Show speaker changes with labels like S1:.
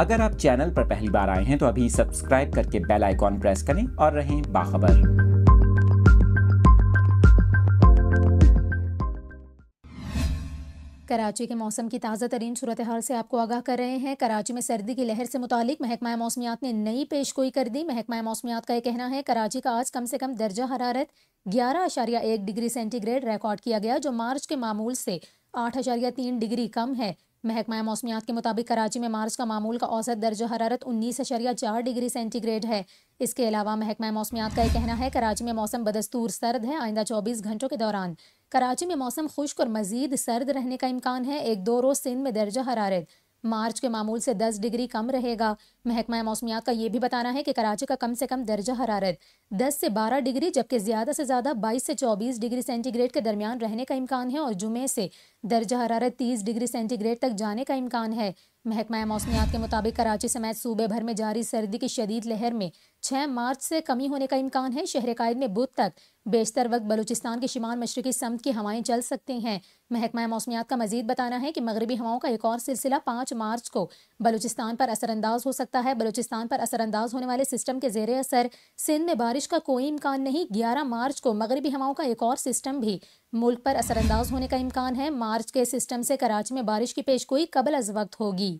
S1: अगर आप चैनल पर पहली बार आए हैं तो अभी सब्सक्राइब करके बेल आइकॉन प्रेस करें और रहें बाखबर कराची के मौसम की ताज़ा तरीन सूरत हाल से आपको आगाह कर रहे हैं कराची में सर्दी की लहर से मुतालिक महकमा मौसमियात ने नई पेशगोई कर दी महकमा मौसमियात का यह कहना है कराची का आज कम से कम दर्जा हरारत ग्यारह अशारिया एक डिग्री सेंटीग्रेड रिकॉर्ड किया गया जो मार्च के मामूल से आठ अशारिया तीन डिग्री कम है महकमा मौसमियात के मुताबिक कराची में मार्च का मामूल का औसत दर्ज हरारत उन्नीस अशरिया चार डिग्री सेंटीग्रेड है इसके अलावा महकमा मौसमियात का यह कहना है कराची में मौसम बदस्तूर सर्द है आइंदा चौबीस घंटों के दौरान कराची में मौसम खुश्क और मजीद सर्द रहने का इम्कान है एक दो रोज सिंध में दर्ज हरारत मार्च के मामूल से 10 डिग्री कम रहेगा महकमा मौसमियात का ये भी बताना है कि कराची का कम से कम दर्जा हरारत 10 से 12 डिग्री जबकि ज़्यादा से ज़्यादा 22 से 24 डिग्री सेंटीग्रेड के दरमियान रहने का इम्कान है और जुमे से दर्जा हरारत 30 डिग्री सेंटीग्रेड तक जाने का इम्कान है महकमा मौसमियात के मुताबिक कराची समेत सूबे भर में जारी सर्दी की शदीद लहर में छः मार्च से कमी होने का इम्कान है शहर कायद में बुध तक बेशतर वक्त बलूचिस्तान के शिमाल मशरकी समत की हवाएं चल सकती हैं महकमा मौसमियात का मजीद बताना है कि मगरबी हवाओं का एक और सिलसिला पाँच मार्च को बलूचिस्तान पर असरअंदाज हो सकता है बलूचिस्तान पर असरअंदाज होने वाले सिस्टम के जेर असर सिंध में बारिश का कोई इम्कान नहीं ग्यारह मार्च को मगरबी हवाओं का एक और सिस्टम भी मुल्क पर असरअंदाज होने का इम्कान है मार्च के सिस्टम से कराची में बारिश की पेशगोई कबल अज वक्त होगी